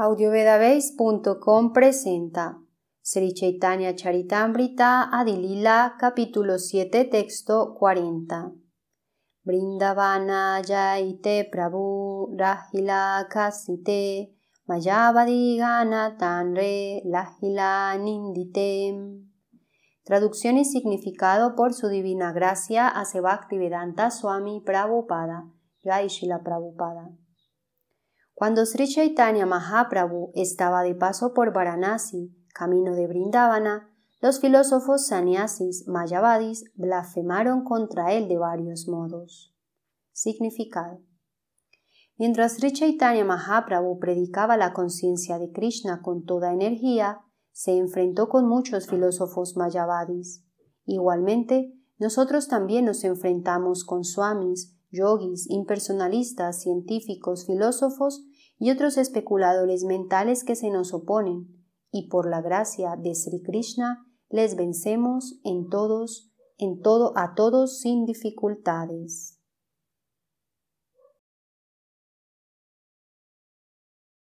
audiovedabase.com presenta Sri Chaitanya Charitamrita Adilila capítulo 7 texto 40 Brindavana yaite Prabhu Rahila Kasite Mayavadigana Tanre Lahila Ninditem Traducción y significado por su divina gracia a Bhaktivedanta Swami Prabhupada Jai Prabhupada cuando Sri Chaitanya Mahaprabhu estaba de paso por Varanasi, camino de Brindavana, los filósofos sannyasis mayavadis blasfemaron contra él de varios modos. Significado. Mientras Sri Chaitanya Mahaprabhu predicaba la conciencia de Krishna con toda energía, se enfrentó con muchos filósofos mayavadis. Igualmente, nosotros también nos enfrentamos con swamis yogis, impersonalistas, científicos, filósofos y otros especuladores mentales que se nos oponen, y por la gracia de Sri Krishna les vencemos en todos, en todo a todos sin dificultades.